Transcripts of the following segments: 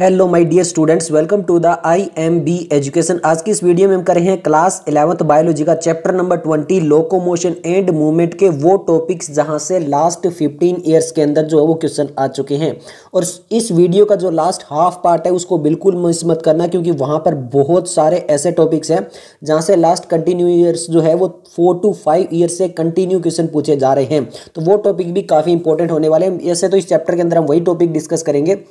Hello my dear students welcome to the I M B education आज की इस video में हम कर रहे हैं क्लास इलेवंथ बायोलॉजी का chapter number twenty locomotion and movement के वो टॉपिक्स जहां से लास्ट फिफ्टीन ईयर्स के अंदर जो है वो क्वेश्चन आ चुके हैं और इस वीडियो का जो लास्ट हाफ पार्ट है उसको बिल्कुल मिस मत करना क्योंकि वहाँ पर बहुत सारे ऐसे टॉपिक्स हैं जहाँ से लास्ट कंटिन्यू ईयर्स जो है वो फोर टू फाइव ईयर्स से कंटिन्यू क्वेश्चन पूछे जा रहे हैं तो वो टॉपिक भी काफ़ी इंपॉर्टेंट होने वाले हैं ऐसे तो इस चैप्टर के अंदर हम वही टॉपिक डिस्कस करेंगे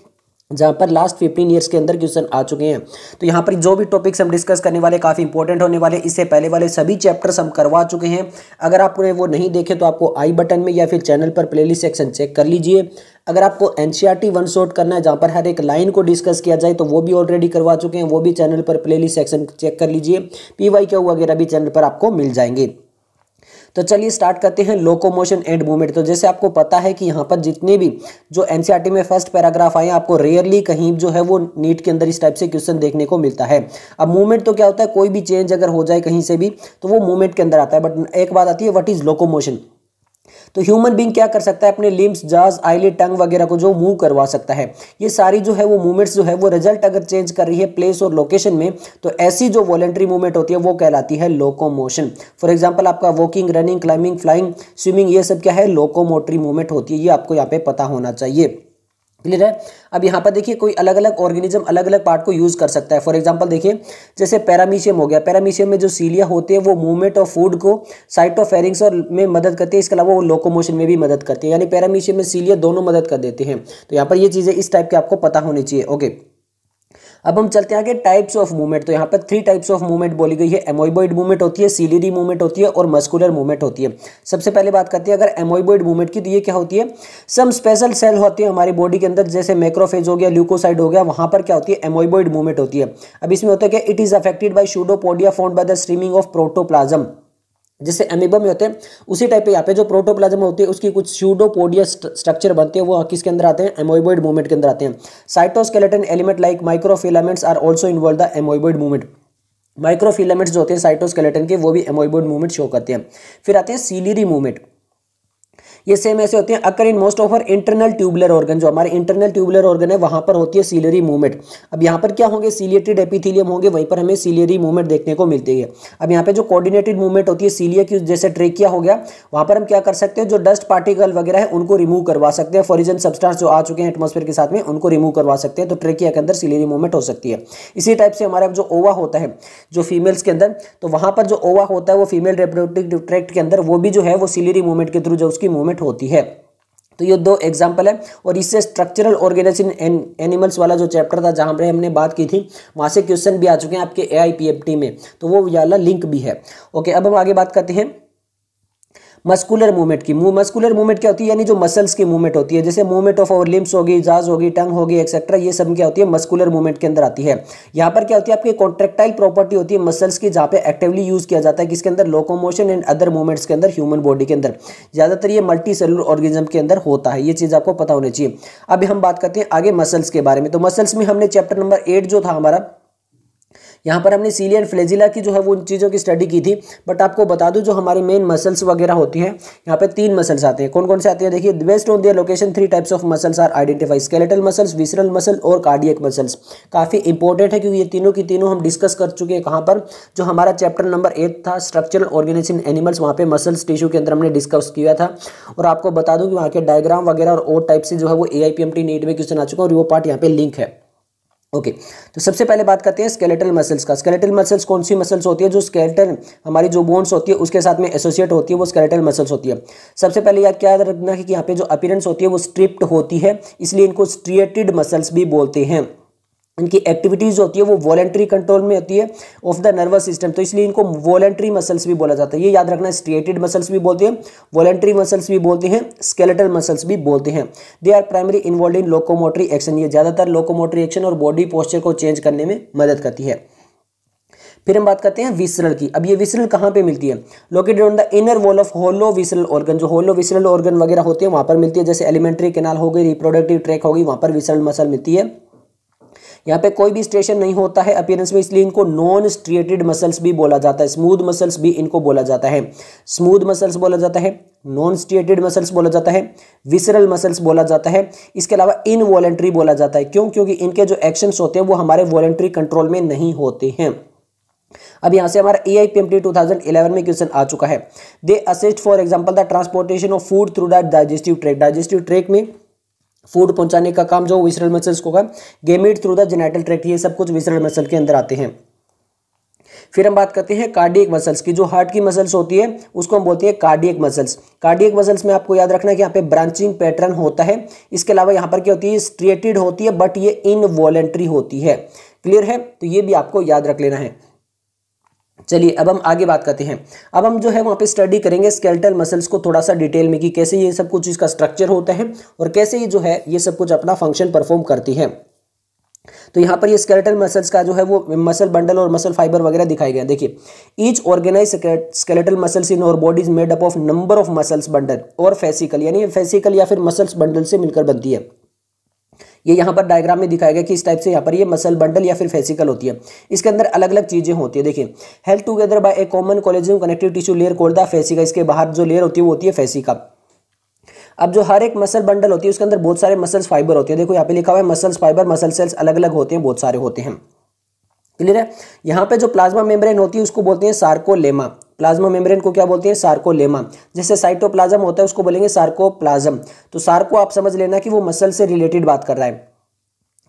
जहाँ पर लास्ट फिफ्टीन ईयर्स के अंदर क्वेश्चन आ चुके हैं तो यहाँ पर जो भी टॉपिक्स हम डिस्कस करने वाले काफ़ी इंपॉर्टेंट होने वाले इससे पहले वाले सभी चैप्टर्स हम करवा चुके हैं अगर आपने वो नहीं देखे तो आपको आई बटन में या फिर चैनल पर प्लेलिस्ट सेक्शन चेक कर लीजिए अगर आपको एन वन शॉट करना है जहाँ पर हर एक लाइन को डिस्कस किया जाए तो वो भी ऑलरेडी करवा चुके हैं वो भी चैनल पर प्ले सेक्शन चेक कर लीजिए पी वाई वगैरह भी चैनल पर आपको मिल जाएंगे तो चलिए स्टार्ट करते हैं लोकोमोशन एंड मूवमेंट तो जैसे आपको पता है कि यहाँ पर जितने भी जो एन e में फर्स्ट पैराग्राफ आए आपको रेयरली कहीं जो है वो नीट के अंदर इस टाइप से क्वेश्चन देखने को मिलता है अब मूवमेंट तो क्या होता है कोई भी चेंज अगर हो जाए कहीं से भी तो वो मूवमेंट के अंदर आता है बट एक बात आती है वट इज़ लोकोमोशन तो ह्यूमन बींग क्या कर सकता है अपने लिम्स जाज आईली टंग वगैरह को जो मूव करवा सकता है ये सारी जो है वो मूवमेंट्स जो है वो रिजल्ट अगर चेंज कर रही है प्लेस और लोकेशन में तो ऐसी जो वॉलेंट्री मूवमेंट होती है वो कहलाती है लोकोमोशन फॉर एग्जाम्पल आपका walking running climbing flying swimming ये सब क्या है लोकोमोटरी मूवमेंट होती है ये आपको यहाँ पे पता होना चाहिए क्लियर है अब यहाँ पर देखिए कोई अलग अलग ऑर्गेनिज्म अलग अलग पार्ट को यूज़ कर सकता है फॉर एग्जांपल देखिए जैसे पैरामीशियम हो गया पैरामीशियम में जो सीलिया होते हैं वो मूवमेंट ऑफ फूड को साइटोफेरिंग्स और में मदद करते हैं इसके अलावा वो लोकोमोशन में भी मदद करते हैं यानी पैरामीशियम में सीलिया दोनों मदद कर देते हैं तो यहाँ पर ये चीज़ें इस टाइप के आपको पता होनी चाहिए ओके अब हम चलते हैं आगे टाइप्स ऑफ मूवमेंट तो यहाँ पर थ्री टाइप्स ऑफ मूवमेंट बोली गई है एमोइबॉइड मूवमेंट होती है सीलीडी मूवमेंट होती है और मस्कुलर मूवमेंट होती है सबसे पहले बात करते हैं अगर एमोइबॉइड मूवमेंट की तो ये क्या होती है सम स्पेशल सेल होती है हमारी बॉडी के अंदर जैसे मैक्रोफेज हो गया ल्यूकोसाइड हो गया वहाँ पर क्या होती है एमोइबॉइड मूवमेंट होती है अब इसमें होता है क्या it is affected by pseudopodia formed by the streaming of protoplasm जैसे एमिबम में होते हैं उसी टाइप पे यहाँ पे जो प्रोटोप्लाज्म होती है उसकी कुछ स्यूडोपोडियस स्ट्रक्चर बनते हैं वो किसके अंदर आते हैं एमोइबॉइड मूवमेंट के अंदर आते हैं cytoskeleton element like microfilaments are also involve the amoeboid movement microfilaments जो होते हैं साइटोस्केलेटन के वो भी एमोइबॉइड मूवमेंट शो करते हैं फिर आते हैं सीलीरी मूवमेंट ये सेम ऐसे होते हैं occur in most of our internal tubular organ जो हमारे इंटरनल ट्यूबुलर ऑर्गन है वहां पर होती है सीलरी मूवमेंट अब यहाँ पर क्या होंगे सीलिएटेड एपिथीलियम होंगे वहीं पर हमें सीलियरी मूवमेंट देखने को मिलती है अब यहाँ पे जो कोऑर्डिनेटेड मूवमेंट होती है सीलिया की जैसे ट्रेकिया हो गया वहाँ पर हम क्या कर सकते हैं जो डस्ट पार्टिकल वगैरह है उनको रिमूव करवा सकते हैं फॉरिजन सब्सटेंस जो आ चुके हैं एटमोसफेयर के साथ में उनको रिमूव करवा सकते हैं तो ट्रेकिया के अंदर सीलियरी मूवमेंट हो सकती है इसी टाइप से हमारा जो ओवा होता है जो फीमेल्स के अंदर तो वहाँ पर जो ओवा होता है वो फीमेल रिप्रोडक्टिव ट्रैक्ट के अंदर वो भी जो है वो सीलरी मूवमेंट के थ्रू जो उसकी मूवमेंट मूवमेंट होती है तो ये दो एग्जाम्पल है और इससे स्ट्रक्चरल ऑर्गेनाइजेशन एनिमल्स वाला जो चैप्टर था जहाँ पर हमने बात की थी वहाँ से क्वेश्चन भी आ चुके हैं आपके ए में तो वो वाला लिंक भी है ओके अब हम आगे बात करते हैं मस्कुलर मूवमेंट की मस्कुलर मूवमेंट क्या होती है यानी जो मसल्स की मूवमेंट होती है जैसे मूवमेंट ऑफ आवर लिम्स होगी जाज होगी टंग होगी एक्सेट्रा ये सब क्या होती है मस्कुलर मूवमेंट के अंदर आती है यहाँ पर क्या होती है आपकी कॉन्ट्रेक्टाइल प्रॉपर्टी होती है मसल्स की जहाँ पे एक्टिवली यूज किया जाता है किसके अंदर लोकोमोशन एंड अदर मूवमेंट्स के अंदर ह्यूमन बॉडी के अंदर ज़्यादातर ये मल्टी सेलुलर ऑर्गेनिज्म के अंदर होता है ये चीज़ आपको पता होनी चाहिए अभी हम बात करते हैं आगे मसल्स के बारे में तो मसल्स में हमने चैप्टर नंबर एट जो था हमारा यहाँ पर हमने सीलियन फ्लेजिला की जो है वो उन चीज़ों की स्टडी की थी बट आपको बता दूँ जो हमारे मेन मसल्स वगैरह होती हैं यहाँ पे तीन मसल्स आते हैं कौन कौन से आते हैं देखिए based on their location three types of muscles are identify skeletal muscles visceral muscle और कार्डियक मसल्स काफ़ी इंपॉर्टेंट है क्योंकि ये तीनों की तीनों हम डिस्कस कर चुके हैं कहाँ पर जो हमारा चैप्टर नंबर एट था स्ट्रक्चरल ऑर्गेनाइज इन एनिमल्स वहाँ पे मसल्स टिश्यू के अंदर हमने डिस्कस किया था और आपको बता दूँ कि वहाँ के डायग्राम वगैरह और और टाइप से जो है वो A I P M T NEET में क्वेश्चन आ चुका है और वो पार्ट यहाँ पे लिंक है ओके okay, तो सबसे पहले बात करते हैं स्केलेटल मसल्स का स्केलेटल मसल्स कौन सी मसल्स होती है जो स्केलेटल हमारी जो बोन्स होती है उसके साथ में एसोसिएट होती है वो स्केलेटल मसल्स होती है सबसे पहले याद क्या रखना है कि यहाँ पे जो अपीरेंस होती है वो स्ट्रिप्ट होती है इसलिए इनको स्ट्रिएटेड मसल्स भी बोलते हैं इनकी एक्टिविटीज़ होती है वो वॉलेंट्री कंट्रोल में होती है ऑफ द नर्वस सिस्टम तो इसलिए इनको वॉलेंट्री मसल्स भी बोला जाता है ये याद रखना स्ट्रिएटेड मसल्स भी बोलते हैं वॉलेंट्री मसल्स भी बोलते हैं स्केलेटल मसल्स भी बोलते हैं they are primary involve in locomotory action ये ज़्यादातर लोकोमोटरी एक्शन और बॉडी पोस्चर को चेंज करने में मदद करती है फिर हम बात करते हैं विसरल की अब ये विसरल कहाँ पे मिलती है located on the inner wall of hollow visceral organ जो होलो विसरल ऑर्गन वगैरह होते हैं वहाँ पर मिलती है जैसे एलिमेंट्री केनाल हो गई रिप्रोडक्टिव ट्रैक होगी वहाँ पर विसरल मसल मिलती है यहाँ पे कोई भी स्ट्रेशन नहीं होता है अपियरेंस में इसलिए इनको नॉन स्ट्रिएटेड मसल्स भी बोला जाता है स्मूथ मसल्स भी इनको बोला जाता है स्मूथ मसल्स बोला जाता है नॉन स्ट्रिएटेड मसल्स बोला जाता है विसरल मसल्स बोला जाता है इसके अलावा इनवॉलेंट्री बोला जाता है क्यों क्योंकि इनके जो एक्शंस होते हैं वो हमारे वॉलेंट्री कंट्रोल में नहीं होते हैं अब यहाँ से हमारा A I P M T two thousand eleven में क्वेश्चन आ चुका है they assist for example the transportation of food through the digestive track digestive track में फूड पहुंचाने का काम जो विसरल मसल्स को होगा gamete through the genital tract ये सब कुछ विसरल मसल के अंदर आते हैं फिर हम बात करते हैं कार्डियक मसल्स की जो हार्ट की मसल्स होती है उसको हम बोलते हैं कार्डियक मसल्स कार्डियक मसल्स में आपको याद रखना है कि यहाँ पे ब्रांचिंग पैटर्न होता है इसके अलावा यहाँ पर क्या होती है स्ट्रेटेड होती है बट ये इनवॉलेंट्री होती है क्लियर है तो ये भी आपको याद रख लेना है चलिए अब हम आगे बात करते हैं अब हम जो है वहाँ पे स्टडी करेंगे स्केल्टल मसल्स को थोड़ा सा डिटेल में कि कैसे ये सब कुछ इसका स्ट्रक्चर होता है और कैसे ये जो है ये सब कुछ अपना फंक्शन परफॉर्म करती है तो यहाँ पर ये स्केलेटल मसल्स का जो है वो मसल बंडल और मसल फाइबर वगैरह दिखाई गया देखिए each organize skeletal muscles in our bodies made up of number of muscles bundle और फेसिकल यानी फेसिकल या फिर मसल्स बंडल से मिलकर बनती है ये यहाँ पर डायग्राम में दिखाया गया कि इस टाइप से यहाँ पर ये मसल बंडल या फिर फेसिकल होती है इसके अंदर अलग अलग चीज़ें होती है देखिए held together by a common collagenous connective tissue layer called the fascia इसके बाहर जो लेयर होती है वो होती है फेसिका अब जो हर एक मसल बंडल होती है उसके अंदर बहुत सारे मसल्स फाइबर होते हैं देखो यहाँ पे लिखा हुआ है मसल्स फाइबर मसल सेल्स अलग अलग होते हैं बहुत सारे होते हैं क्लियर है यहाँ पे जो प्लाज्मा मेम्ब्रेन होती है उसको बोलते हैं सार्कोलेमा प्लाज्मा मेम्ब्रेन को क्या बोलते हैं सार्कोलेमा जैसे साइटोप्लाज्म होता है उसको बोलेंगे सार्कोप्लाज्म तो सार्को आप समझ लेना कि वो मसल से रिलेटेड बात कर रहा है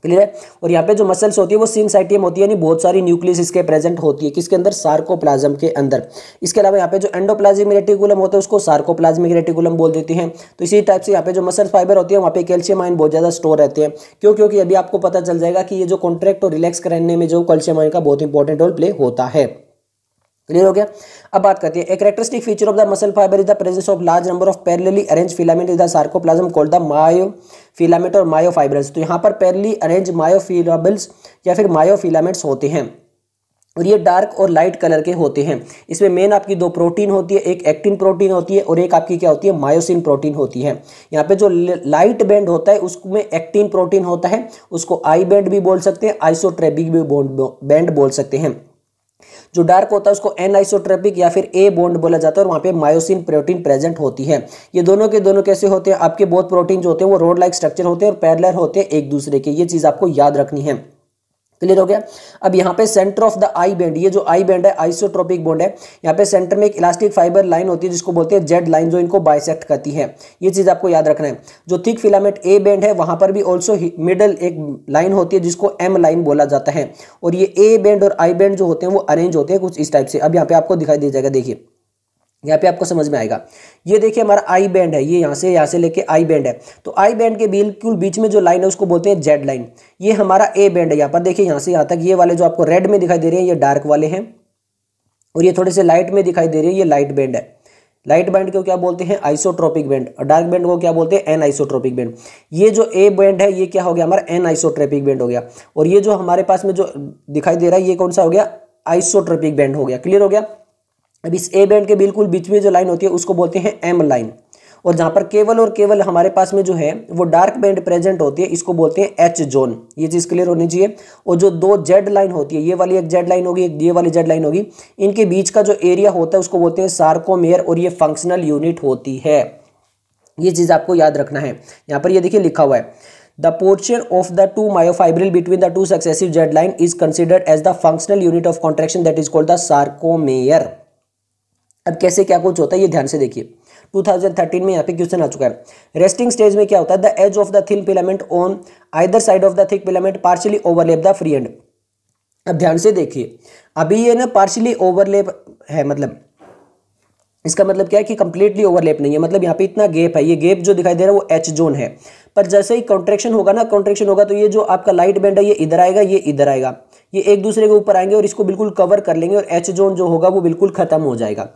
क्लियर है और यहाँ पे जो मसल्स होती है वो सिनसाइटियम होती है यानी बहुत सारी न्यूक्लियस इसके प्रेजेंट होती है किसके अंदर सार्कोप्लाज्म के अंदर इसके अलावा यहाँ पे जो एंडोप्लाज्मिक रेटिकुलम होता है उसको सार्कोप्लाज्मिक रेटिकुलम बोल देती हैं तो इसी टाइप से यहाँ पे जो मसल फाइबर होती है वहाँ पे कैल्शियम आइन बहुत ज़्यादा स्टोर रहते हैं क्यों क्योंकि अभी आपको पता चल जाएगा कि ये जो कॉन्ट्रैक्ट और रिलैक्स करने में जो कैल्शियम आइन का बहुत इंपॉर्टेंट रोल प्ले होता है क्लियर हो गया अब बात करते हैं एक characteristic feature of the muscle fibre is the presence of large number of parallelly arrange filament is the sarcoplasm called the myofilament or myo fibres तो यहाँ पर पैरेलली अरेंज मायोफिलाबल्स या फिर मायो फिलामेंट्स होते हैं और ये डार्क और लाइट कलर के होते हैं इसमें मेन आपकी दो प्रोटीन होती है एक एक्टिन प्रोटीन होती है और एक आपकी क्या होती है मायोसिन प्रोटीन होती है यहाँ पे जो लाइट बैंड होता है उसमें एक्टिन प्रोटीन होता है उसको आई बैंड भी बोल सकते हैं आइसोट्रेबिक भी बैंड बोल सकते हैं जो डार्क होता है उसको एन आइसोट्रेपिक या फिर ए बॉन्ड बोला जाता है और वहाँ पे मायोसिन प्रोटीन प्रेजेंट होती है ये दोनों के दोनों कैसे होते हैं आपके बहुत प्रोटीन जो होते हैं वो रोड लाइक स्ट्रक्चर होते हैं और पैरलर होते हैं एक दूसरे के ये चीज़ आपको याद रखनी है क्लियर हो गया अब यहाँ पे centre of the I band ये जो आई बैंड है आइसोट्रोपिक बॉन्ड है यहाँ पे सेंटर में एक इलास्टिक फाइबर लाइन होती है जिसको बोलते हैं जेड लाइन जो इनको बाइसेक्ट करती है ये चीज आपको याद रखना है जो थिक फिलामेंट ए बैंड है वहां पर भी ऑल्सो मिडल एक लाइन होती है जिसको एम लाइन बोला जाता है और ये ए बैंड और आई बैंड जो होते हैं वो अरेंज होते हैं कुछ इस टाइप से अब यहाँ पे आपको दिखाई दे जाएगा देखिए यहाँ पे आपको समझ में आएगा ये देखिए हमारा आई बैंड है ये यहाँ से यहाँ से लेके आई बैंड है तो आई बैंड के बिल्कुल बीच में जो लाइन है उसको बोलते हैं जेड लाइन ये हमारा ए बैंड है यहाँ पर देखिए यहाँ से यहाँ तक ये वाले जो आपको रेड में दिखाई दे रहे हैं ये डार्क वाले हैं और ये थोड़े से लाइट में दिखाई दे रहे हैं ये लाइट बैंड है लाइट बैंड को क्या बोलते हैं आइसोट्रोपिक बैंड और डार्क बैंड को क्या बोलते हैं एन आइसोट्रोपिक बैंड ये जो ए बैंड है ये क्या हो गया हमारा एन आइसोट्रोपिक बैंड हो गया और ये जो हमारे पास में जो दिखाई दे रहा है ये कौन सा हो गया आइसोट्रोपिक बैंड हो गया क्लियर हो गया अब इस ए बैंड के बिल्कुल बीच में जो लाइन होती है उसको बोलते हैं एम लाइन और जहाँ पर केवल और केवल हमारे पास में जो है वो डार्क बैंड प्रेजेंट होती है इसको बोलते हैं एच जोन ये चीज़ क्लियर होनी चाहिए और जो दो जेड लाइन होती है ये वाली एक जेड लाइन होगी एक ये वाली जेड लाइन होगी इनके बीच का जो एरिया होता है उसको बोलते हैं सार्कोमेयर और ये फंक्शनल यूनिट होती है ये चीज़ आपको याद रखना है यहाँ पर ये देखिए लिखा हुआ है the portion of the two myofibril between the two successive Z line is considered as the functional unit of contraction that is called the sarcomere अब कैसे क्या कुछ होता है ये ध्यान से देखिए 2013 में यहाँ पे क्वेश्चन आ चुका है रेस्टिंग स्टेज में क्या होता है the edge of the thin filament on either side of the thick filament partially overlap the free end अब ध्यान से देखिए अभी ये ना पार्शियली ओवरलेप है मतलब इसका मतलब क्या है कि कंप्लीटली ओवरलेप नहीं है मतलब यहाँ पे इतना गैप है ये गैप जो दिखाई दे रहा है वो एच जोन है पर जैसे ही कॉन्ट्रेक्शन होगा ना कॉन्ट्रेक्शन होगा तो ये जो आपका लाइट बैंड है ये इधर आएगा ये इधर आएगा ये एक दूसरे के ऊपर आएंगे और इसको बिल्कुल कवर कर लेंगे और एच जोन जो होगा वो बिल्कुल खत्म हो जाएगा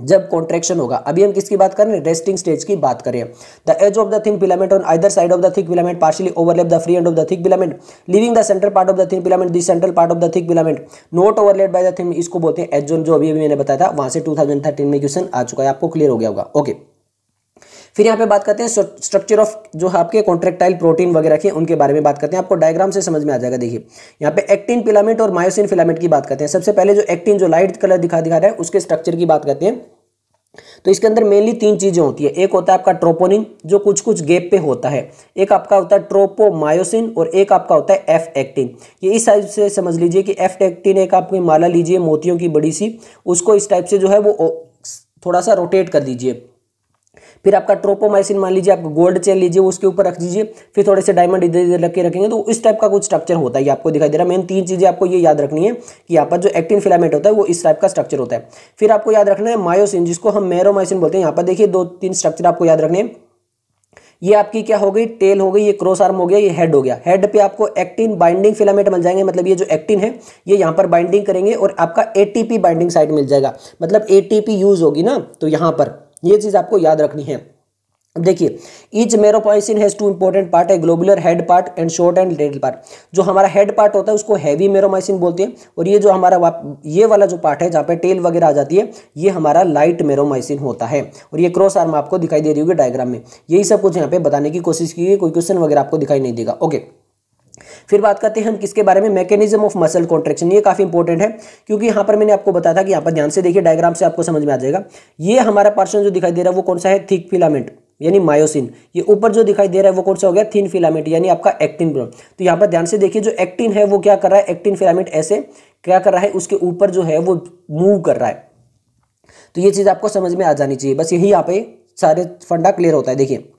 जब कॉन्ट्रेक्शन होगा अभी हम किसकी बात करें रेस्टिंग स्टेज की बात करें the edge of the thin filament on either side of the thick filament partially overlap the free end of the thick filament leaving the centre part of the thin filament the central part of the thick filament not overlaid by the thin इसको बोलते हैं as जो अभी अभी मैंने बताया था वहां से टू में क्वेश्चन आ चुका है आपको क्लियर हो गया होगा ओके okay. फिर यहाँ पे बात करते हैं स्ट्रक्चर ऑफ जो है आपके कॉन्ट्रेक्टाइल प्रोटीन वगैरह के उनके बारे में बात करते हैं आपको डायग्राम से समझ में आ जाएगा देखिए यहाँ पे एक्टिन फिलामेंट और मायोसिन फिलामेंट की बात करते हैं सबसे पहले जो एक्टिन जो लाइट कलर दिखा दिखा रहा है उसके स्ट्रक्चर की बात करते हैं तो इसके अंदर मेनली तीन चीज़ें होती है एक होता है आपका ट्रोपोनिन जो कुछ कुछ गेप पे होता है एक आपका होता है ट्रोपोमायोसिन और एक आपका होता है एफ एक्टिन ये इस टाइप से समझ लीजिए कि एफ एक्टिन एक आपकी माला लीजिए मोतियों की बड़ी सी उसको इस टाइप से जो है वो थोड़ा सा रोटेट कर दीजिए फिर आपका ट्रोपोमाइसिन मान लीजिए आप गोल्ड चेन लीजिए उसके ऊपर रख दीजिए फिर थोड़े से डायमंड इधर इधर रख के रखेंगे तो इस टाइप का कुछ स्ट्रक्चर होता है आपको दिखाई दे रहा है मेन तीन चीज़ें आपको ये याद रखनी है कि यहाँ पर जो एक्टिन फिलामेंट होता है वो इस टाइप का स्ट्रक्चर होता है फिर आपको याद रखना है मायोसिन जिसको हम मेरोमाइसिन बोलते हैं यहाँ पर देखिए दो तीन स्ट्रक्चर आपको याद रखने ये आपकी क्या हो गई टेल हो गई ये क्रॉस आर्म हो गया ये हेड हो गया हेड पे आपको एक्टिन बाइंडिंग फिलामेंट मिल जाएंगे मतलब ये जो एक्टिन है ये यहाँ पर बाइंडिंग करेंगे और आपका एटीपी बाइंडिंग साइट मिल जाएगा मतलब एटीपी यूज होगी ना तो यहाँ पर ये चीज़ आपको याद रखनी है देखिए each meromyosin has two important part है globular head part and short end tail part जो हमारा हेड पार्ट होता है उसको हैवी मेरोमाइसिन बोलते हैं और ये जो हमारा ये वाला जो पार्ट है जहाँ पे टेल वगैरह आ जाती है ये हमारा लाइट मेरोमाइसिन होता है और ये क्रॉस आर्म आपको दिखाई दे रही होगी डायग्राम में यही सब कुछ यहाँ पे बताने की कोशिश की कोई क्वेश्चन वगैरह आपको दिखाई नहीं देगा ओके फिर बात करते हैं हम किसके बारे में मैकेनिज्म ऑफ मसल कॉन्ट्रेक्शन ये काफ़ी इंपॉर्टेंट है क्योंकि यहां पर मैंने आपको बताया था कि यहां पर ध्यान से देखिए डायग्राम से आपको समझ में आ जाएगा ये हमारा पर्सन जो दिखाई दे रहा है वो कौन सा है थिक फिलामेंट यानी मायोसिन ये ऊपर जो दिखाई दे रहा है वो कौन सा हो गया थिन फिलामेंट यानी आपका एक्टिन ब्रो तो यहाँ पर ध्यान से देखिए जो एक्टिन है वो क्या कर रहा है एक्टिन फिलामेंट ऐसे क्या कर रहा है उसके ऊपर जो है वो मूव कर रहा है तो ये चीज़ आपको समझ में आ जानी चाहिए बस यही यहाँ पे सारे फंडा क्लियर होता है देखिए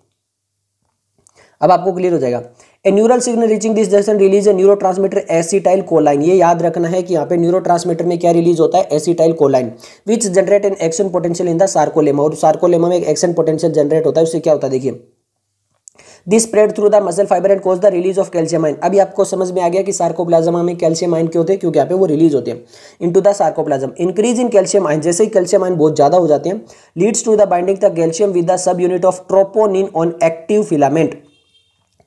अब आपको क्लियर हो जाएगा a neural signal reaching this junction release a neurotransmitter acetylcholine ये याद रखना है कि यहाँ पे न्यूरो ट्रांसमीटर में क्या रिलीज होता है acetylcholine which generate an action potential in the sarcolemma और सार्कोलेमा में एक एक्शन पोटेंशियल जनरेट होता है उससे क्या होता है देखिए this spread through the muscle fibre and cause the release of calcium ion अभी आपको समझ में आ गया कि सार्कोप्लाज्मा में कैल्शियम आइन क्यों होते हैं क्योंकि यहाँ पे वो रिलीज होते हैं into the sarcoplasm increase in calcium ion जैसे ही कैल्शियम आइन बहुत ज्यादा हो जाते हैं leads to the binding the calcium with the subunit of troponin on active filament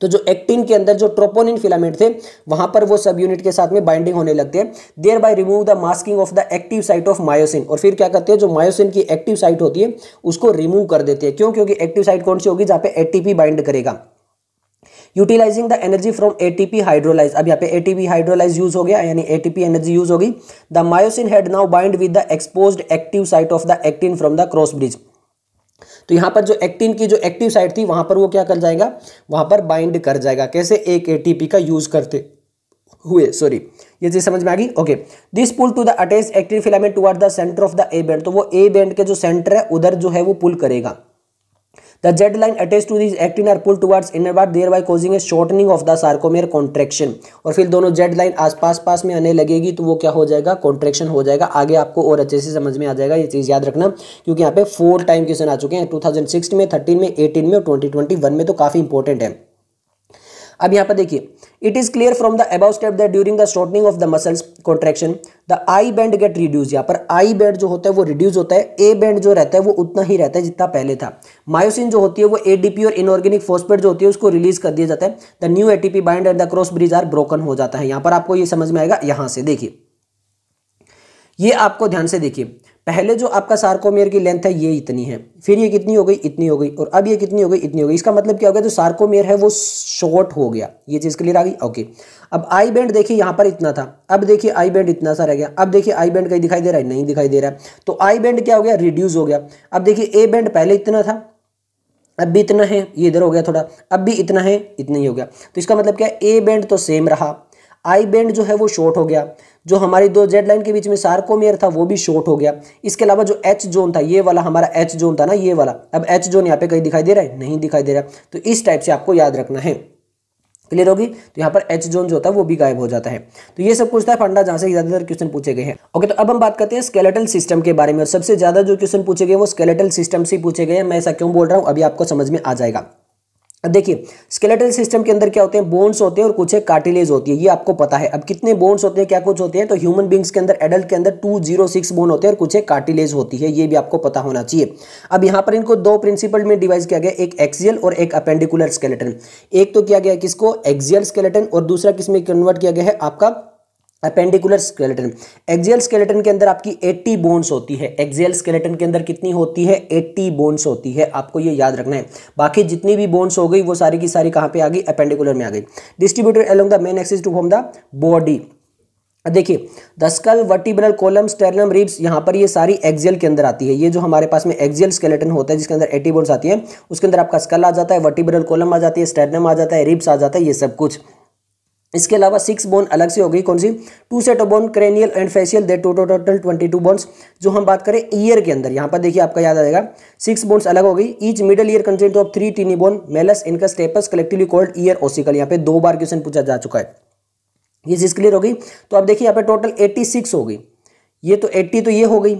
तो जो एक्टिन के अंदर जो ट्रोपोनिन फिलामेंट थे वहां पर वो सब यूनिट के साथ में बाइंडिंग होने लगते हैं thereby remove the masking of the active site of myosin और फिर क्या करते हैं जो मायोसिन की एक्टिव साइट होती है उसको रिमूव कर देते हैं क्यों क्योंकि एक्टिव साइट कौन सी होगी जहां पे एटीपी बाइंड करेगा utilising the energy from ATP hydrolyse अब यहाँ पे एटीपी हाइड्रोलाइज यूज हो गया यानी एटीपी एनर्जी यूज होगी the myosin head now bind with the exposed active site of the actin from the cross bridge तो यहाँ पर जो एक्टिन की जो एक्टिव साइड थी वहां पर वो क्या कर जाएगा वहां पर बाइंड कर जाएगा कैसे एक एटीपी का यूज़ करते हुए सॉरी ये चीज समझ में आ गई okay this pull to the attach active filament toward the centre of the A band तो वो ए बैंड के जो सेंटर है उधर जो है वो पुल करेगा The jet line attached to these actin are pulled towards inward thereby causing a shortening of the sarcomere contraction और फिर दोनों जेड लाइन आसपास पास में आने लगेगी तो वो क्या हो जाएगा कॉन्ट्रेक्शन हो जाएगा आगे आपको और अच्छे से समझ में आ जाएगा ये चीज़ याद रखना क्योंकि यहाँ पे फोर टाइम क्वेश्चन आ चुके हैं 2006 में 13 में 18 में और 2021 में तो काफ़ी इंपॉर्टेंट है अब यहाँ पर देखिए it is clear from the above step that during the shortening of the muscles contraction the I band get reduce यहाँ पर आई बैंड जो होता है वो रिड्यूज होता है ए बैंड जो रहता है वो उतना ही रहता है जितना पहले था मायोसिन जो होती है वो ए और इनऑर्गेनिक फोस्पेड जो होती है उसको रिलीज कर दिया जाता है the new TP bind and the cross bridge are broken हो जाता है यहाँ पर आपको ये समझ में आएगा यहाँ से देखिए ये आपको ध्यान से देखिए पहले जो आपका सार्कोमेयर की लेंथ है ये इतनी है फिर ये कितनी हो गई इतनी हो गई और अब ये कितनी हो गई इतनी हो गई इसका मतलब क्या हो गया जो सार्कोमेयर है वो शॉर्ट हो गया ये चीज़ क्लियर आ गई ओके अब आई बैंड देखिए यहाँ पर इतना था अब देखिए आई बैंड इतना सा रह गया अब देखिए आई बैंड कहीं दिखाई दे रहा है नहीं दिखाई दे रहा है तो आई बैंड क्या हो गया रिड्यूस हो गया अब देखिए ए बैंड पहले इतना था अब भी इतना है ये इधर हो गया थोड़ा अब भी इतना है इतना ही हो गया तो इसका मतलब क्या ए बैंड तो सेम रहा आई बैंड जो है वो शॉर्ट हो गया जो हमारी दो जेड लाइन के बीच में सार्कोमियर था वो भी शॉर्ट हो गया इसके अलावा जो एच जोन था ये वाला हमारा एच जोन था ना ये वाला अब एच जोन यहाँ पे कहीं दिखाई दे रहा है नहीं दिखाई दे रहा तो इस टाइप से आपको याद रखना है क्लियर होगी तो यहाँ पर एच जोन जो होता है वो भी गायब हो जाता है तो ये सब कुछ था फंडा जहाँ से ज्यादातर क्वेश्चन पूछे गए हैं ओके तो अब हम बात करते हैं स्केलेटल सिस्टम के बारे में और सबसे ज्यादा जो क्वेश्चन पूछे गए वो स्केलेटल सिस्टम से पूछे गए हैं मैं ऐसा क्यों बोल रहा हूँ अभी आपको समझ में आ जाएगा देखिए स्केलेटल सिस्टम के अंदर क्या होते हैं बोन्स होते हैं और कुछ है कार्टिलेज होती है ये आपको पता है अब कितने बोन्स होते हैं क्या कुछ होते हैं तो ह्यूमन बींग्स के अंदर एडल्ट के अंदर टू जीरो सिक्स बोन होते हैं और कुछ है कार्टिलेज होती है ये भी आपको पता होना चाहिए अब यहां पर इनको दो प्रिंसिपल में डिवाइस किया गया एक एक्सियल और एक अपेंडिकुलर स्केलेटन एक तो किया गया किसको एक्सियल स्केलेटन और दूसरा किसमें कन्वर्ट किया गया है आपका अपेंडिकुलर स्केलेटन एक्जियल स्केलेटन के अंदर आपकी 80 बोन्स होती है एक्जियल स्केलेटन के अंदर कितनी होती है 80 बोन्स होती है आपको ये याद रखना है बाकी जितनी भी बोन्स हो गई वो सारी की सारी कहाँ पे आ गई अपेंडिकुलर में आ गई distributed along the main axis to form the body देखिए the skull vertebral column sternum ribs यहाँ पर ये सारी एक्जियल के अंदर आती है ये जो हमारे पास में एक्जियल स्केलेटन होता है जिसके अंदर एटी बोन्स आती है उसके अंदर आपका स्कल आ जाता है वर्टिब्रल कोलम आ जाती है स्टेरनम आ जाता है रिब्स आ जाता है ये सब कुछ इसके अलावा सिक्स बोन अलग से हो गई कौन सी two set of bone cranial and facial they total total twenty two bones जो हम बात करें ईयर के अंदर यहाँ पर देखिए आपका याद आएगा सिक्स बोन्स अलग हो गई each middle ear consist of three tiny bone malleus incus stapes collectively called ear ossicle यहाँ पे दो बार क्वेश्चन पूछा जा चुका है ये चीज़ क्लियर हो गई तो अब देखिए यहाँ पे टोटल एट्टी सिक्स हो गई ये तो एट्टी तो ये हो गई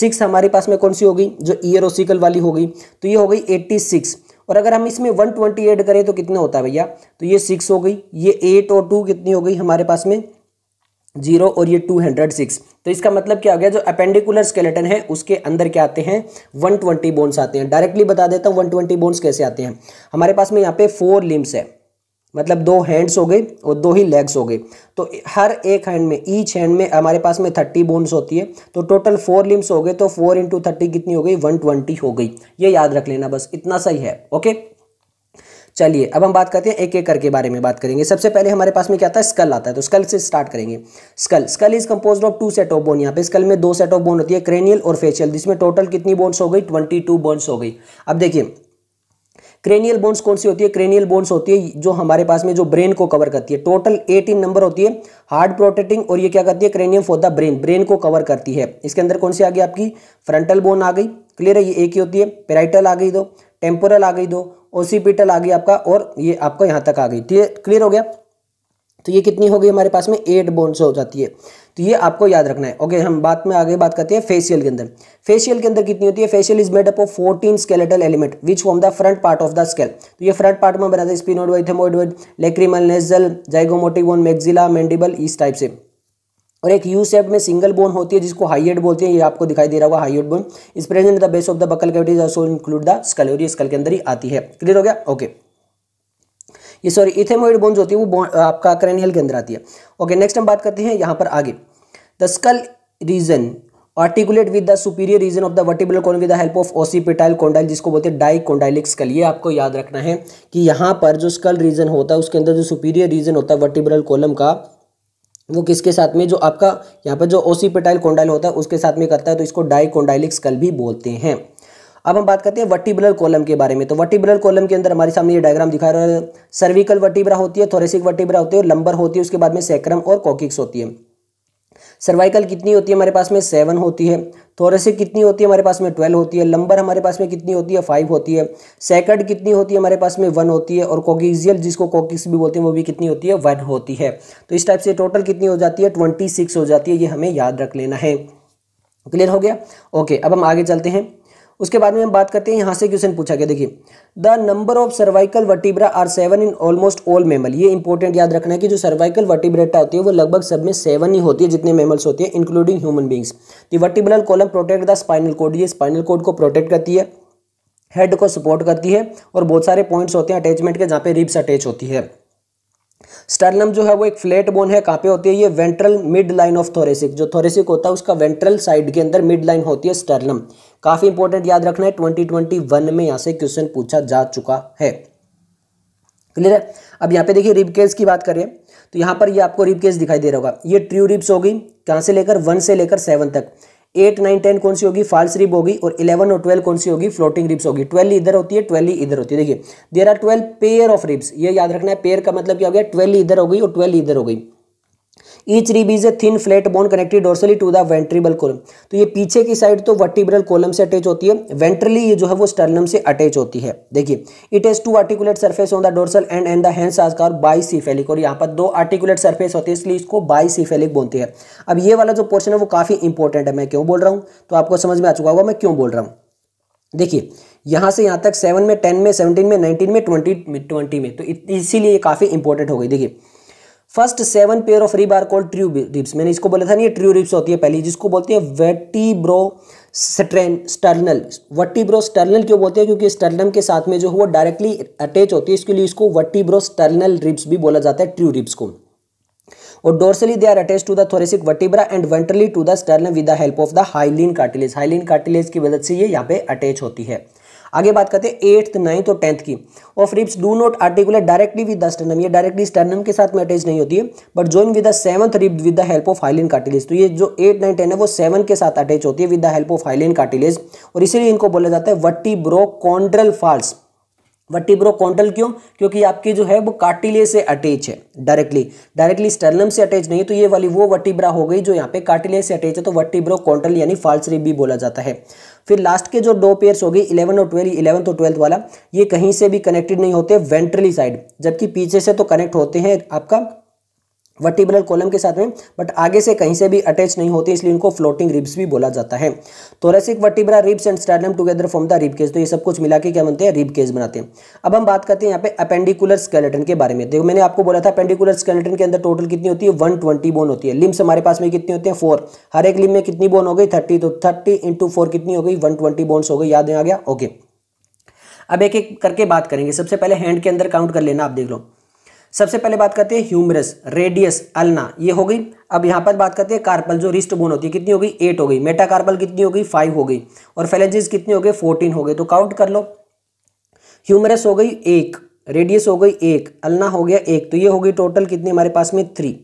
सिक्स हमारे पास में कौन सी हो गई जो ईयर ओसिकल वाली हो गई तो ये हो गई एट्टी सिक्स और अगर हम इसमें वन ट्वेंटी एड करें तो कितना होता है भैया तो ये सिक्स हो गई ये एट और टू कितनी हो गई हमारे पास में जीरो और ये टू हंड्रेड सिक्स तो इसका मतलब क्या हो गया जो अपेंडिकुलर स्केलेटन है उसके अंदर क्या आते हैं वन ट्वेंटी बोन्स आते हैं डायरेक्टली बता देता हूँ वन ट्वेंटी बोन्स कैसे आते हैं हमारे पास में यहाँ पे फोर लिम्स है मतलब दो हैंड्स हो गए और दो ही लेग्स हो गए तो हर एक हैंड में ईच हैंड में हमारे पास में थर्टी बोन्स होती है तो टोटल फोर लिम्स हो गए तो फोर इंटू थर्टी कितनी हो गई वन ट्वेंटी हो गई ये याद रख लेना बस इतना सही है ओके चलिए अब हम बात करते हैं एक एक करके बारे में बात करेंगे सबसे पहले हमारे पास में क्या आता है स्कल आता है तो स्कल से स्टार्ट करेंगे skull skull is compose of two set of bone यहाँ पे स्कल में दो सेट ऑफ बोन होती है क्रेनियल और फेशियल जिसमें टोटल कितनी बोन्स हो गई ट्वेंटी टू बोन्स हो गई अब देखिए क्रेनियल बोन्स कौन सी होती है क्रेनियल बोन्स होती है जो हमारे पास में जो ब्रेन को कवर करती है टोटल एटीन नंबर होती है हार्ट प्रोटेक्टिंग और ये क्या करती है cranium for the brain brain को कवर करती है इसके अंदर कौन सी आ गई आपकी फ्रंटल बोन आ गई क्लियर है ये एक ही होती है पेराइटल आ गई दो टेम्पोरल आ गई दो ओसीपिटल आ गई आपका और ये आपका यहाँ तक आ गई क्लियर हो गया तो ये कितनी हो गई हमारे पास में एट बोन्स हो जाती है तो ये आपको याद रखना है ओके हम बात में आगे बात करते हैं फेशियल के अंदर फेशियल के अंदर कितनी होती है facial is made up of 14 skeletal element which form the front part of the skull तो ये फ्रंट पार्ट में बनाते हैं sphenoid ethmoid lacrimal nasal zygomatic maxilla mandible इस टाइप से और एक यू सेप में सिंगल बोन होती है जिसको हाइएड बोलते हैं ये आपको दिखाई दे रहा होगा hyoid bone is present the base of the buccal cavities also include the skull और ये स्कल के अंदर ही आती है क्लियर हो गया ओके okay. ये सॉरी इथेमोइड बोन्स होती है वो आपका क्रेनियल के अंदर आती है ओके नेक्स्ट हम बात करते हैं यहाँ पर आगे the skull region articulate with the superior region of the vertebral column with the help of occipital condyle जिसको बोलते हैं डाई कोंडाइलिक स्कल ये आपको याद रखना है कि यहाँ पर जो स्कल रीजन होता है उसके अंदर जो सुपीरियर रीजन होता है वर्टिब्रल कॉलम का वो किसके साथ में जो आपका यहाँ पर जो ओसीपिटाइल कोंडाइल होता है उसके साथ में करता है तो इसको डाई कोंडाइलिक स्कल भी बोलते हैं अब हम बात करते हैं वर्टिब्रल कॉलम के बारे में तो वर्टिब्रल कॉलम के अंदर हमारे सामने ये डायग्राम दिखा रहा है सर्विकल वर्टिब्रा होती है थोरेसिक वर्टिब्रा होती है लंबर होती है उसके बाद में सेक्रम और कॉकिक्स होती है सर्वाइकल कितनी होती है हमारे पास में सेवन होती है थोरेसिक कितनी होती है हमारे पास में ट्वेल्व होती है लंबर हमारे पास में कितनी होती है फाइव होती है सेकंड कितनी होती है हमारे पास में वन होती है और कोकिजियल जिसको कोकिक्स भी बोलते हैं वो भी कितनी होती है वन होती है तो इस टाइप से टोटल कितनी हो जाती है ट्वेंटी सिक्स हो जाती है ये हमें याद रख लेना है क्लियर हो गया ओके अब हम आगे चलते हैं उसके बाद में हम बात करते हैं यहाँ से क्वेश्चन पूछा गया देखिए the number of cervical vertebra are seven in almost all mammal ये इंपॉर्टेंट याद रखना है कि जो सर्वाइकल वर्टिब्रेटा होती है वो लगभग सब में सेवन ही होती है जितने मेमल्स होते हैं including human beings the vertebral column protect the spinal cord ये स्पाइनल कोड को प्रोटेक्ट करती है हेड को सपोर्ट करती है और बहुत सारे पॉइंट्स होते हैं अटैचमेंट के जहाँ पे रिब्स अटैच होती है स्टर्नम जो है वो एक फ्लैट बोन है कहाँ पे होती है ये ventral mid line of thoracic जो थोरेसिक होता है उसका वेंट्रल साइड के अंदर मिड लाइन होती है स्टर्नम काफ़ी इंपॉर्टेंट याद रखना है 2021 में यहाँ से क्वेश्चन पूछा जा चुका है क्लियर है अब यहाँ पे देखिए रिबकेज की बात करें तो यहाँ पर ये यह आपको रिबकेज दिखाई दे रहा होगा ये ट्रू रिब्स होगी कहाँ से लेकर वन से लेकर सेवन तक एट नाइन टेन कौन सी होगी फाल्स रिप होगी और इलेवन और ट्वेल्व कौन सी होगी फ्लोटिंग रिप्स होगी ट्वेल्व इधर होती है ट्वेल्व इधर होती है देखिए there are twelve pair of ribs ये याद रखना है पेयर का मतलब क्या हो गया ट्वेल्व इधर हो गई और ट्वेल्व इधर हो गई each rib is a thin flat bone connected dorsally to the vertebral column तो ये पीछे की साइड तो वर्टिब्रल कोलम से अटैच होती है वेंट्रली ये जो है वो स्टर्नम से अटैच होती है देखिए it is two articulate surface on the dorsal end and the hence is called bicephalic और यहाँ पर दो आर्टिकुलेट सर्फेस होती है इसलिए इसको बाई सीफेलिक बोलते हैं अब ये वाला जो पोर्शन है वो काफ़ी इंपॉर्टेंट है मैं क्यों बोल रहा हूँ तो आपको समझ में आ चुका होगा मैं क्यों बोल रहा हूँ देखिए यहाँ से यहाँ तक सेवन में टेन में सेवनटीन में नाइनटीन में ट्वेंटी ट्वेंटी में तो इसीलिए ये काफ़ी इंपॉर्टेंट हो गई देखिए first seven pair of rib are called true ribs मैंने इसको बोला था ना ये ट्रू रिब्स होती है पहली जिसको बोलते हैं vertebro strain sternal vertebro sternal क्यों बोलते हैं क्योंकि स्टर्नम के साथ में जो है वो डायरेक्टली अटैच होती है इसके लिए इसको वट्टीब्रो स्टर्नल रिब्स भी बोला जाता है ट्रू रिब्स को और dorsally they are attach to the thoracic vertebra and ventrally to the sternum with the help of the hyaline cartilage hyaline cartilage की मदद से ये यहाँ पे अटैच होती है आगे बात करते हैं एट्थ नाइन्थ और टेंथ की of ribs do not articulate directly with the sternum ये डायरेक्टली स्टर्नम के साथ में अटैच नहीं होती है but join with the seventh rib with the help of hyaline cartilage तो ये जो एट नाइन टेन है वो सेवन के साथ अटैच होती है with the help of hyaline cartilage और इसीलिए इनको बोला जाता है vertebrochondral false vertebrochondral क्यों क्योंकि आपके जो है वो कार्टिले से अटैच है डायरेक्टली डायरेक्टली स्टर्नम से अटैच नहीं तो ये वाली वो वर्टिब्रा हो गई जो यहाँ पे कार्टिले से अटैच है तो वर्टिब्रो कॉन्टल यानी फाल्स रिप भी बोला जाता है फिर लास्ट के जो दो पेयर्स हो गई इलेवन और ट्वेल्व इलेवंथ और ट्वेल्थ वाला ये कहीं से भी कनेक्टेड नहीं होते वेंट्रली साइड जबकि पीछे से तो कनेक्ट होते हैं आपका वर्टिब्रल कॉलम के साथ में बट आगे से कहीं से भी अटैच नहीं होते इसलिए इनको फ्लोटिंग रिब्स भी बोला जाता है thoracic vertebra ribs and sternum together form the rib cage तो ये सब कुछ मिला के क्या बनते हैं रिब केज बनाते हैं अब हम बात करते हैं यहाँ पे अपेंडिकुलर स्केलेटन के बारे में देखो मैंने आपको बोला था अपेंडिकुलर स्केलेटन के अंदर टोटल कितनी होती है वन ट्वेंटी बोन होती है लिम्स हमारे पास में कितनी होते हैं फोर हर एक लिम में कितनी बोन हो गई थर्टी तो थर्टी इंटू फोर कितनी हो गई वन ट्वेंटी बोन्स हो गई याद आ गया ओके अब एक एक करके बात करेंगे सबसे पहले हैंड के अंदर काउंट कर लेना आप देख लो सबसे पहले बात करते हैं ह्यूमरस रेडियस अल्ना ये हो गई अब यहाँ पर बात करते हैं कार्पल जो रिस्ट बोन होती है कितनी हो गई एट हो गई मेटाकार्पल कितनी हो गई फाइव हो गई और फेलेजिस कितनी हो गई फोर्टीन हो गई तो काउंट कर लो ह्यूमरस हो गई एक रेडियस हो गई एक अल्ना हो गया एक तो ये हो गई टोटल कितनी हमारे पास में थ्री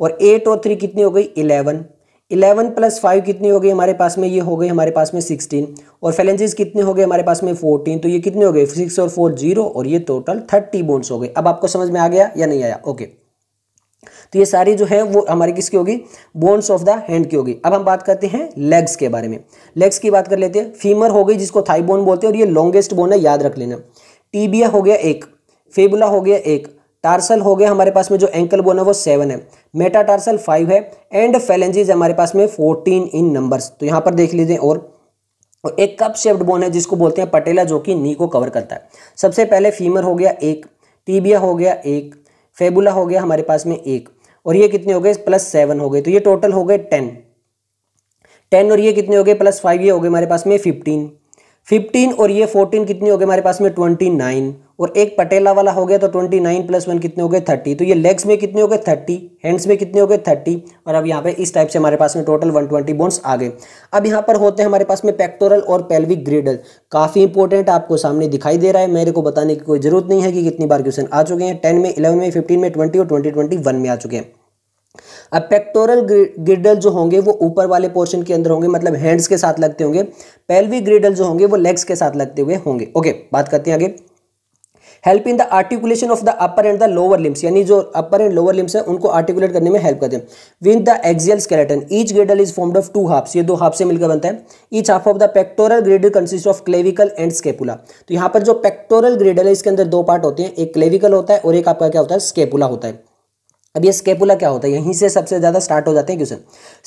और एट और थ्री कितनी हो गई इलेवन इलेवन प्लस फाइव कितनी हो गई हमारे पास में ये हो गई हमारे पास में सिक्सटीन और फैलेंसीज कितने हो गए हमारे पास में फोर्टीन तो ये कितने हो गए सिक्स और फोर जीरो और ये टोटल थर्टी बोन्स हो गए अब आपको समझ में आ गया या नहीं आया ओके तो ये सारी जो है वो हमारी किसकी होगी बोन्स ऑफ द हैंड की होगी अब हम बात करते हैं लेग्स के बारे में लेग्स की बात कर लेते हैं फीमर हो गई जिसको थाई बोन बोलते हैं और ये लॉन्गेस्ट बोन है याद रख लेना टीबिया हो गया एक फेबुला हो गया एक टार्सल हो गया हमारे पास में जो एंकल बोन है वो सेवन है मेटा टार्सल फाइव है एंड फैलेंजेस हमारे पास में फोर्टीन इन नंबर्स तो यहाँ पर देख लीजिए और और एक कप शेप्ड बोन है जिसको बोलते हैं पटेला जो कि नी को कवर करता है सबसे पहले फीमर हो गया एक टीबिया हो गया एक फेबुला हो गया हमारे पास में एक और ये कितने हो गए प्लस सेवन हो गए तो ये टोटल हो गए टेन टेन और ये कितने हो गए प्लस फाइव ये हो गए हमारे पास में फिफ्टीन फिफ्टीन और ये फोर्टीन कितने हो गए हमारे पास में ट्वेंटी नाइन और एक पटेला वाला हो गया तो ट्वेंटी नाइन प्लस वन कितने हो गए थर्टी तो ये लेग्स में कितने हो गए थर्टी हैंड्स में कितने हो गए थर्टी और अब यहाँ पे इस टाइप से हमारे पास में टोटल वन ट्वेंटी बोन्स आ गए अब यहाँ पर होते हैं हमारे पास में पेक्टोरल और पेल्विक ग्रेडल काफ़ी इंपॉर्टेंट आपको सामने दिखाई दे रहा है मेरे को बताने की कोई जरूरत नहीं है कि कितनी बार क्वेश्चन आ चुके हैं टेन में इलेवन में फिफ्टीन में ट्वेंटी और ट्वेंटी ट्वेंटी वन में आ चुके हैं अब पेक्टोरल ग्रिडल जो होंगे वो ऊपर वाले पोर्शन के अंदर होंगे मतलब हैंड्स के साथ लगते होंगे पेल्विक ग्रिडल जो होंगे वो लेग्स के साथ लगते हुए होंगे ओके बात करते हैं आगे help in the articulation of the upper and the lower limbs यानी जो अपर एंड लोअर लिम्स है उनको आर्टिकुलेट करने में हेल्प करते हैं with the axial skeleton each girdle is formed of two halves ये दो हाफ से मिलकर बनता है each half of the pectoral girdle consist of clavicle and scapula तो यहाँ पर जो पेक्टोरल ग्रेडल है इसके अंदर दो पार्ट होते हैं एक क्लेविकल होता है और एक आपका क्या होता है स्केपुला होता है अब ये स्केपुला क्या होता है यहीं से सबसे ज़्यादा स्टार्ट हो जाते हैं क्वेश्चन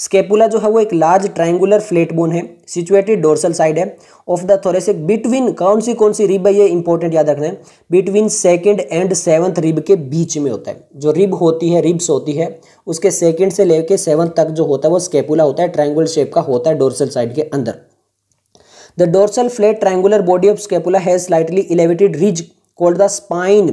स्केपुला जो है वो एक लार्ज ट्राइंगुलर फ्लेट बोन है सिचुएटेड डोर्सल साइड है ऑफ द थोरेसिक बिटवीन कौन सी कौन सी रिब है ये इंपॉर्टेंट याद रखना है between second and seventh rib के बीच में होता है जो रिब होती है रिब्स होती है उसके सेकेंड से लेकर सेवंथ तक जो होता है वो स्केपुला होता है ट्राइंगुलर शेप का होता है डोरसल साइड के अंदर the dorsal flat triangular body of scapula है slightly elevated ridge called the spine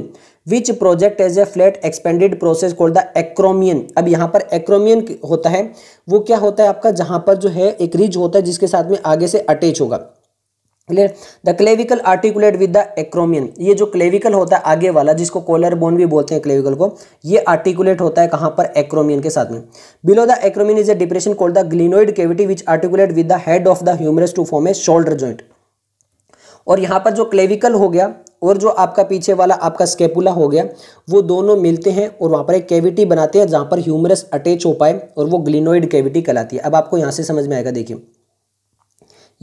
which project as a flat expanded process called the acromion अब यहाँ पर एक्रोमियन होता है वो क्या होता है आपका जहाँ पर जो है एक रिज होता है जिसके साथ में आगे से अटैच होगा clear the clavicle articulate with the acromion ये जो क्लेविकल होता है आगे वाला जिसको कोलर बोन भी बोलते हैं क्लेविकल को ये आर्टिकुलेट होता है कहाँ पर एक्रोमियन के साथ में below the acromion is a depression called the glenoid cavity which articulate with the head of the humerus to form a shoulder joint और यहाँ पर जो क्लेविकल हो गया और जो आपका पीछे वाला आपका स्केपुला हो गया वो दोनों मिलते हैं और वहाँ पर एक कैविटी बनाते हैं जहाँ पर ह्यूमरस अटैच हो पाए और वो ग्लिनोइड कैविटी कहलाती है अब आपको यहाँ से समझ में आएगा देखिए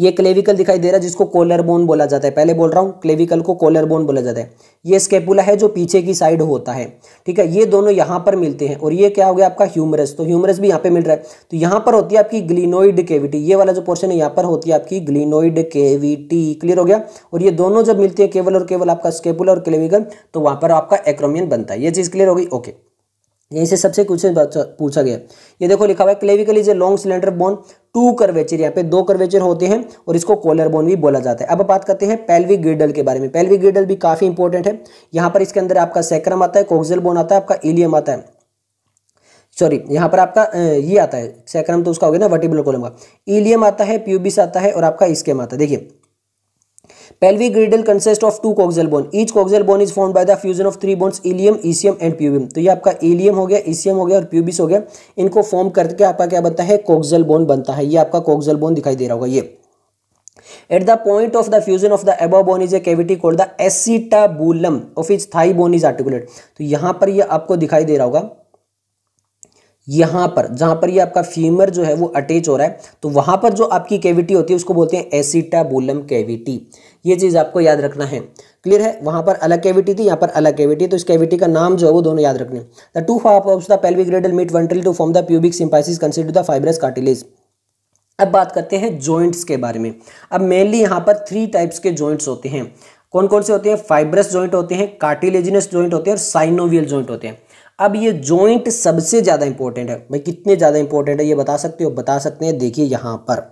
ये क्लेविकल दिखाई दे रहा है जिसको कोलर बोन बोला जाता है पहले बोल रहा हूँ क्लेविकल को कोलर बोन बोला जाता है ये स्केपुला है जो पीछे की साइड होता है ठीक है ये दोनों यहाँ पर मिलते हैं और ये क्या हो गया आपका ह्यूमरस तो ह्यूमरस भी यहाँ पे मिल रहा है तो यहाँ पर होती है आपकी ग्लिनोइड केविटी ये वाला जो पोर्शन है यहाँ पर होती है आपकी ग्लिनोइड केविटी क्लियर हो गया और ये दोनों जब मिलती है केवल और केवल आपका स्केपुला और क्लेविकल तो वहाँ पर आपका एक्रोमियन बनता है ये चीज़ क्लियर हो गई ओके यहीं से सबसे क्वेश्चन पूछा गया ये देखो लिखा हुआ है clavicle is a long cylinder bone two curvature यहाँ पे दो कर्वेचर होते हैं और इसको कोलर बोन भी बोला जाता है अब बात करते हैं पेल्विक गिडल के बारे में पेल्विक गिडल भी काफी इंपॉर्टेंट है यहाँ पर इसके अंदर आपका सेक्रम आता है कोक्जल बोन आता है आपका इलियम आता है सॉरी यहाँ पर आपका ये आता है सेक्रम तो उसका हो गया ना वर्टिबल कोलम का इलियम आता है प्यूबिस आता है और आपका स्केम आता है देखिए pelvic girdle consist of two coxal bone each coxal bone is form by the fusion of three bones ilium ischium and pubium तो ये आपका इलियम हो गया ईसियम हो गया और प्यूबिस हो गया इनको फॉर्म करके आपका क्या बनता है कॉक्सल बोन बनता है ये आपका कॉक्सल बोन दिखाई दे रहा होगा ये at the point of the fusion of the एब bone is a cavity called the acetabulum of is thigh bone is articulate तो यहां पर ये आपको दिखाई दे रहा होगा यहां पर जहां पर ये आपका फीमर जो है वो अटैच हो रहा है तो वहां पर जो आपकी कैविटी होती है उसको बोलते हैं एसिटाबोलम कैविटी ये चीज़ आपको याद रखना है क्लियर है वहां पर अलग कैविटी थी यहाँ पर अलग कैविटी तो इस कैविटी का नाम जो है वो दोनों याद रखने the two half the pelvic meet ventral to form the pubic symphysis consider the fibrous cartilage अब बात करते हैं जॉइंट्स के बारे में अब मेनली यहाँ पर थ्री टाइप्स के जॉइंट्स होते हैं कौन कौन से होते हैं फाइब्रस जॉइंट होते हैं कार्टिलेजिनस जॉइंट होते हैं और साइनोवियल जॉइंट होते हैं अब ये जॉइंट सबसे ज़्यादा इंपॉर्टेंट है भाई कितने ज़्यादा इंपॉर्टेंट है ये बता सकते हो बता सकते हैं देखिए यहाँ पर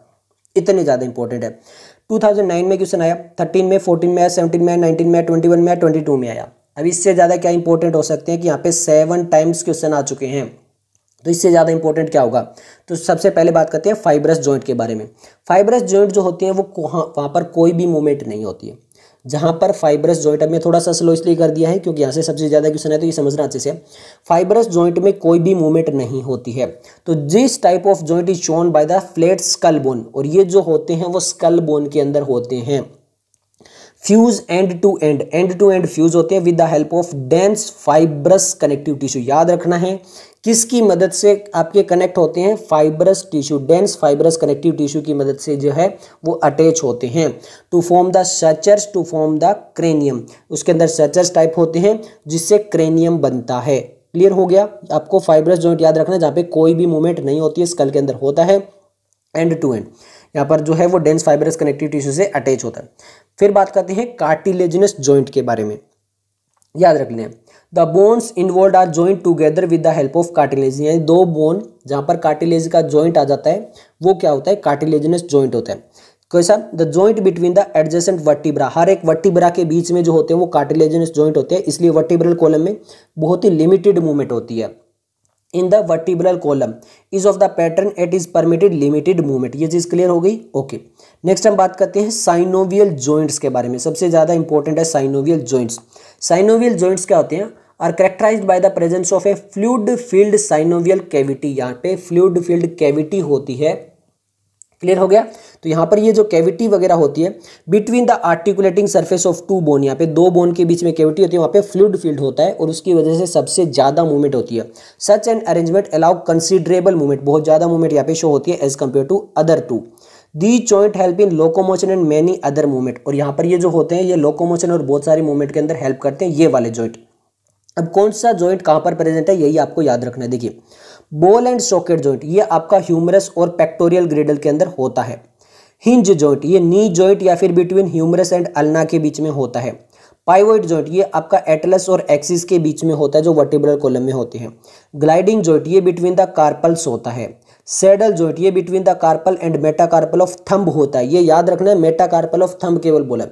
इतने ज़्यादा इंपॉर्टेंट है 2009 में क्वेश्चन आया 13 में 14 में आया 17 में आया 19 में आया 21 में आया 22 में आया अब इससे ज़्यादा क्या इंपॉर्टेंट हो सकते हैं कि यहाँ पे सेवन टाइम्स क्वेश्चन आ चुके हैं तो इससे ज़्यादा इंपॉर्टेंट क्या होगा तो सबसे पहले बात करते हैं फाइब्रस जॉइंट के बारे में फाइब्रस जॉइंट जो होती है वो वहाँ पर कोई भी मूवमेंट नहीं होती है जहाँ पर फाइबरस जॉइंट में थोड़ा सा स्लो इसलिए कर दिया है क्योंकि यहाँ से सबसे ज़्यादा क्वेश्चन है तो ये समझना अच्छे से फाइबरस जॉइंट में कोई भी मूवमेंट नहीं होती है तो जिस type of joint is shown by the flat skull bone और ये जो होते हैं वो स्कल बोन के अंदर होते हैं fuse end to end end to end fuse होते हैं with the help of dense fibrous connective tissue याद रखना है किसकी मदद से आपके कनेक्ट होते हैं fibrous tissue dense fibrous connective tissue की मदद से जो है वो अटैच होते हैं to form the sutures to form the cranium उसके अंदर सचर्स टाइप होते हैं जिससे क्रेनियम बनता है क्लियर हो गया आपको फाइब्रस जॉइंट याद रखना है जहाँ पे कोई भी मूवमेंट नहीं होती है स्कल के अंदर होता है एंड टू एंड यहाँ पर जो है वो डेंस फाइब्रस कनेक्टिव टिश्यू से अटैच होता है फिर बात करते हैं कार्टिलेजनस ज्वाइंट के बारे में याद रख लें the bones involve are joint together with the help of cartilage यानी दो बोन जहाँ पर कार्टिलेज का ज्वाइंट आ जाता है वो क्या होता है कार्टिलेजनस ज्वाइंट होता है कैसा the joint between the adjacent vertebra हर एक वर्टिब्रा के बीच में जो होते हैं वो कार्टिलेजनस जॉइंट होते हैं इसलिए वर्टिब्रल कॉलम में बहुत ही लिमिटेड मूवमेंट होती है in the vertebral column is of the pattern at is permitted limited movement ये चीज़ क्लियर हो गई ओके नेक्स्ट हम बात करते हैं साइनोवियल ज्वाइंट्स के बारे में सबसे ज़्यादा इंपॉर्टेंट है साइनोवियल ज्वाइंट्स साइनोवियल ज्वाइंट्स क्या होते हैं are characterize by the presence of a fluid field synovial cavity यहाँ पे फ्लूड फील्ड कैविटी होती है क्लियर हो गया तो यहाँ पर ये जो कैविटी वगैरह होती है between the articulating surface of two bone यहाँ पे दो बोन के बीच में कैविटी होती है वहाँ पे फ्लूड फील्ड होता है और उसकी वजह से सबसे ज़्यादा मूवमेंट होती है such and arrangement allow considerable movement बहुत ज़्यादा मूवमेंट यहाँ पे शो होती है as compare to other to the joint help in locomotion and many other movement और यहाँ पर ये जो होते हैं ये लोकोमोशन और बहुत सारे मूवमेंट के अंदर हेल्प करते हैं ये वाले जॉइंट अब कौन सा जॉइंट कहाँ पर प्रेजेंट है यही आपको याद रखना है देखिए बॉल एंड सॉकेट जॉइंट ये आपका ह्यूमरस और पेक्टोरियल ग्रेडल के अंदर होता है हिंज जॉइंट ये नी जॉइंट या फिर बिटवीन ह्यूमरस एंड अल्ना के बीच में होता है पाइवोइड जॉइंट ये आपका एटलस और एक्सिस के बीच में होता है जो वर्टिब्रल कॉलम में होते हैं ग्लाइडिंग जॉइंट ये बिटवीन द कार्पल्स होता है सेडल जॉइंट ये between the carpal and metacarpal of thumb होता है ये याद रखना है मेटाकार्पल ऑफ थंब केवल बोला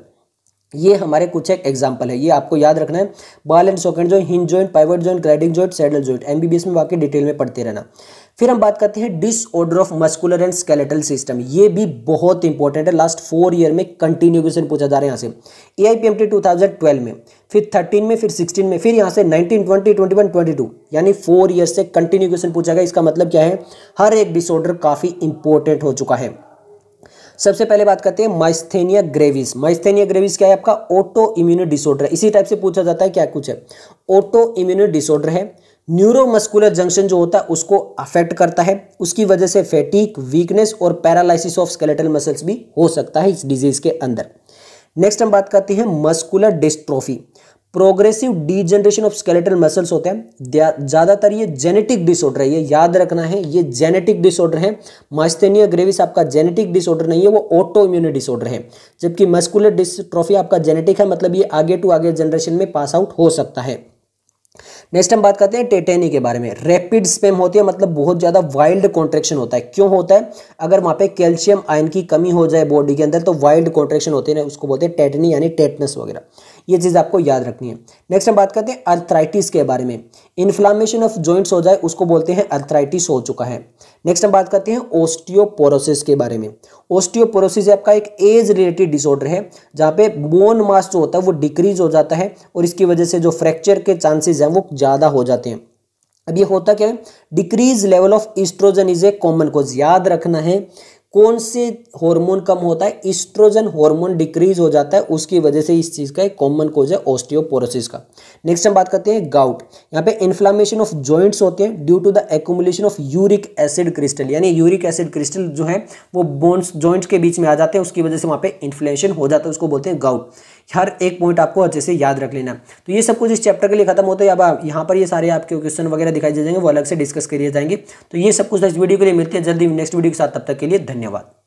ये हमारे कुछ एक एग्जाम्पल है ये आपको याद रखना है ball and socket joint hinge joint pivot joint gliding joint saddle joint MBBS में बाकी डिटेल में पढ़ते रहना फिर हम बात करते हैं disorder of muscular and skeletal system ये भी बहुत इंपॉर्टेंट है लास्ट फोर ईयर में कंटिन्यू क्वेश्चन पूछा जा रहा है यहाँ से A I P M T two thousand twelve में फिर थर्टीन में फिर सिक्सटीन में फिर यहाँ से nineteen twenty twenty one twenty two यानी फोर ईयर से कंटिन्यू क्वेश्चन पूछा गया इसका मतलब क्या है हर एक डिसऑर्डर काफ़ी इंपॉर्टेंट हो चुका है सबसे पहले बात करते हैं माइस्थेनिया ग्रेविस माइस्थेनिया ग्रेविस क्या है आपका ऑटो इम्यूनिट डिसऑर्डर इसी टाइप से पूछा जाता है क्या कुछ है ऑटो इम्यूनिट डिसऑर्डर है न्यूरोमस्कुलर जंक्शन जो होता है उसको अफेक्ट करता है उसकी वजह से फैटिक वीकनेस और पैरालिसिस ऑफ स्केलेटल मसल्स भी हो सकता है इस डिजीज के अंदर नेक्स्ट हम बात करते हैं muscular dystrophy progressive degeneration of skeletal muscles होते हैं ज़्यादातर ये जेनेटिक डिसऑर्डर है ये याद रखना है ये जेनेटिक डिसऑर्डर है मास्थेनिया ग्रेविस आपका जेनेटिक डिसऑर्डर नहीं है वो ऑटो इम्यून डिसऑर्डर है जबकि मस्कुलर डिस्ट्रॉफी आपका जेनेटिक है मतलब ये आगे टू आगे जनरेशन में पास आउट हो सकता है नेक्स्ट हम बात करते हैं टेटेनी के बारे में रैपिड स्पेम होती है मतलब बहुत ज़्यादा वाइल्ड कॉन्ट्रेक्शन होता है क्यों होता है अगर वहाँ पे कैल्शियम आयन की कमी हो जाए बॉडी के अंदर तो वाइल्ड कॉन्ट्रेक्शन होते हैं उसको बोलते हैं टेटनी यानी टेटनस वगैरह ये चीज़ आपको याद रखनी है नेक्स्ट हम बात करते हैं अर्थराइटिस के बारे में इन्फ्लामेशन ऑफ जॉइंट्स हो जाए उसको बोलते हैं अर्थराइटिस हो चुका है नेक्स्ट हम बात करते हैं ओस्टियोपोरोसिस के बारे में ओस्टियोपोरोसिस आपका एक एज रिलेटेड डिसऑर्डर है जहाँ पे बोन मास जो होता है वो डिक्रीज हो जाता है और इसकी वजह से जो फ्रैक्चर के चांसेज हैं वो ज़्यादा हो जाते हैं अब ये होता क्या है decrease level of oestrogen is a common cause याद रखना है कौन से हार्मोन कम होता है इस्ट्रोजन हार्मोन डिक्रीज हो जाता है उसकी वजह से इस चीज़ का एक कॉमन कोज है ऑस्टियोपोरोसिस का नेक्स्ट हम बात करते हैं गाउट यहाँ पे इन्फ्लामेशन ऑफ जॉइंट्स होते हैं due to the accumulation of uric acid crystal यानी यूरिक एसिड क्रिस्टल जो है वो बोन्स जॉइंट्स के बीच में आ जाते हैं उसकी वजह से वहाँ पे इन्फ्लेशन हो जाता है उसको बोलते हैं गाउट हर एक पॉइंट आपको अच्छे से याद रख लेना तो ये सब कुछ इस चैप्टर के लिए खत्म होता है अब यहाँ पर ये सारे आपके क्वेश्चन वगैरह दिखाई दे जाएंगे वो अलग से डिस्कस किए जाएंगे तो ये सब कुछ इस वीडियो के लिए मिलते हैं जल्दी नेक्स्ट वीडियो के साथ तब तक के लिए धन्यवाद